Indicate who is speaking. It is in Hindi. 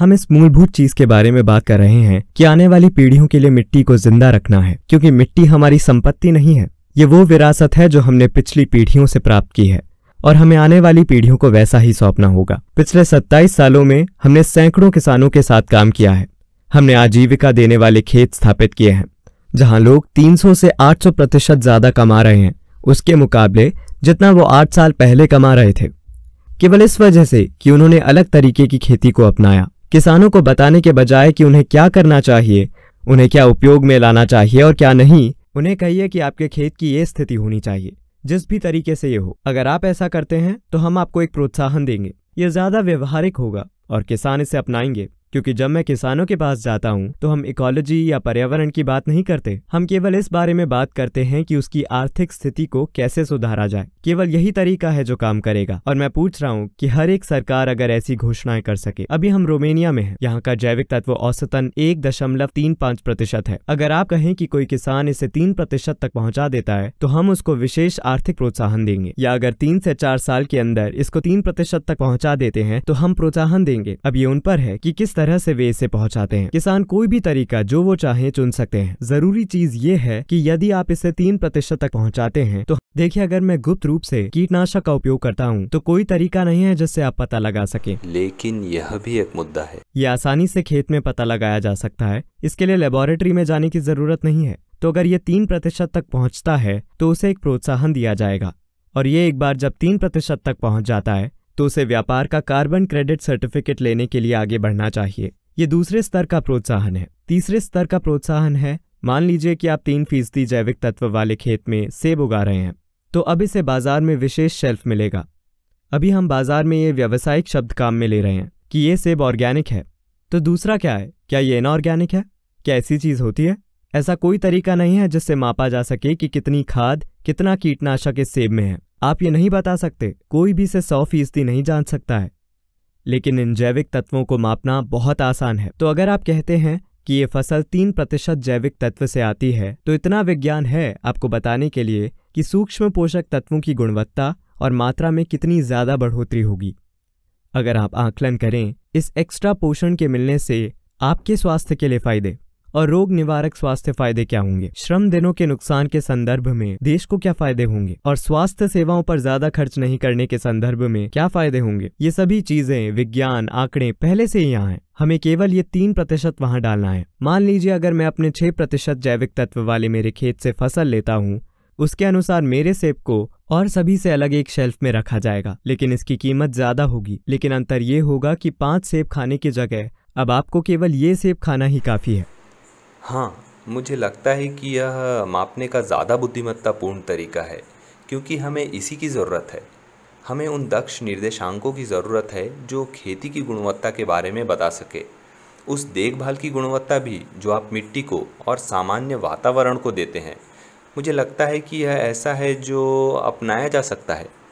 Speaker 1: हम इस मूलभूत चीज के बारे में बात कर रहे हैं कि आने वाली पीढ़ियों के लिए मिट्टी को जिंदा रखना है क्योंकि मिट्टी हमारी संपत्ति नहीं है ये वो विरासत है जो हमने पिछली पीढ़ियों से प्राप्त की है और हमें आने वाली पीढ़ियों को वैसा ही सौंपना होगा पिछले 27 सालों में हमने सैकड़ों किसानों के साथ काम किया है हमने आजीविका देने वाले खेत स्थापित किए हैं जहां लोग 300 से 800 प्रतिशत ज्यादा कमा रहे हैं उसके मुकाबले जितना वो आठ साल पहले कमा रहे थे केवल इस वजह से कि उन्होंने अलग तरीके की खेती को अपनाया किसानों को बताने के बजाय कि उन्हें क्या करना चाहिए उन्हें क्या उपयोग में लाना चाहिए और क्या नहीं उन्हें कहिए कि आपके खेत की ये स्थिति होनी चाहिए जिस भी तरीके से ये हो अगर आप ऐसा करते हैं तो हम आपको एक प्रोत्साहन देंगे ये ज्यादा व्यवहारिक होगा और किसान इसे अपनाएंगे क्योंकि जब मैं किसानों के पास जाता हूँ तो हम इकोलॉजी या पर्यावरण की बात नहीं करते हम केवल इस बारे में बात करते हैं कि उसकी आर्थिक स्थिति को कैसे सुधारा जाए केवल यही तरीका है जो काम करेगा और मैं पूछ रहा हूँ कि हर एक सरकार अगर ऐसी घोषणाएं कर सके अभी हम रोमेनिया में है यहाँ का जैविक तत्व औसतन एक दशमलव तीन पाँच प्रतिशत है अगर आप कहें कि कोई किसान इसे तीन प्रतिशत तक पहुँचा देता है तो हम उसको विशेष आर्थिक प्रोत्साहन देंगे या अगर तीन से चार साल के अंदर इसको तीन प्रतिशत तक पहुँचा देते हैं तो हम प्रोत्साहन देंगे अब ये उन पर है की किस तरह से वे इसे पहुंचाते हैं किसान कोई भी तरीका जो वो चाहे चुन सकते हैं जरूरी चीज ये है कि यदि आप इसे तीन प्रतिशत तक पहुंचाते हैं तो देखिए अगर मैं गुप्त रूप से कीटनाशक का उपयोग करता हूँ तो कोई तरीका नहीं है जिससे आप पता लगा सके लेकिन यह
Speaker 2: भी एक मुद्दा है
Speaker 1: ये आसानी से खेत में पता लगाया जा सकता है इसके लिए लेबोरेटरी में जाने की जरूरत नहीं है तो अगर ये तीन प्रतिशत तक पहुँचता है तो उसे एक प्रोत्साहन दिया जाएगा और ये एक बार जब तीन प्रतिशत तक पहुँच जाता है तो उसे व्यापार का कार्बन क्रेडिट सर्टिफिकेट लेने के लिए आगे बढ़ना चाहिए ये दूसरे स्तर का प्रोत्साहन है तीसरे स्तर का प्रोत्साहन है मान लीजिए कि आप तीन फीसदी जैविक तत्व वाले खेत में सेब उगा रहे हैं तो अब इसे बाजार में विशेष शेल्फ मिलेगा अभी हम बाजार में ये व्यावसायिक शब्द काम में ले रहे हैं कि ये सेब ऑर्गेनिक है तो दूसरा क्या है क्या ये इनऑर्गेनिक है क्या ऐसी चीज होती है ऐसा कोई तरीका नहीं है जिससे मापा जा सके कि कितनी खाद कितना कीटनाशक इस सेब में है आप ये नहीं बता सकते कोई भी इसे सौ फीसदी नहीं जान सकता है लेकिन इन जैविक तत्वों को मापना बहुत आसान है तो अगर आप कहते हैं कि ये फसल तीन प्रतिशत जैविक तत्व से आती है तो इतना विज्ञान है आपको बताने के लिए कि सूक्ष्म पोषक तत्वों की गुणवत्ता और मात्रा में कितनी ज्यादा बढ़ोतरी होगी अगर आप आकलन करें इस एक्स्ट्रा पोषण के मिलने से आपके स्वास्थ्य के लिए फायदे और रोग निवारक स्वास्थ्य फायदे क्या होंगे श्रम दिनों के नुकसान के संदर्भ में देश को क्या फायदे होंगे और स्वास्थ्य सेवाओं पर ज्यादा खर्च नहीं करने के संदर्भ में क्या फायदे होंगे ये सभी चीजें विज्ञान आंकड़े पहले से ही यहाँ है हमें केवल ये तीन प्रतिशत वहाँ डालना है मान लीजिए अगर मैं अपने छह प्रतिशत जैविक तत्व वाले मेरे खेत से फसल लेता हूँ उसके अनुसार मेरे सेब को और सभी से अलग एक शेल्फ में रखा जाएगा लेकिन इसकी कीमत ज्यादा होगी लेकिन अंतर ये होगा कि पांच सेब खाने की जगह अब आपको केवल ये सेब खाना ही काफी है
Speaker 2: हाँ मुझे लगता है कि यह मापने का ज़्यादा बुद्धिमत्तापूर्ण तरीका है क्योंकि हमें इसी की ज़रूरत है हमें उन दक्ष निर्देशांकों की ज़रूरत है जो खेती की गुणवत्ता के बारे में बता सके उस देखभाल की गुणवत्ता भी जो आप मिट्टी को और सामान्य वातावरण को देते हैं मुझे लगता है कि यह ऐसा है जो अपनाया जा सकता है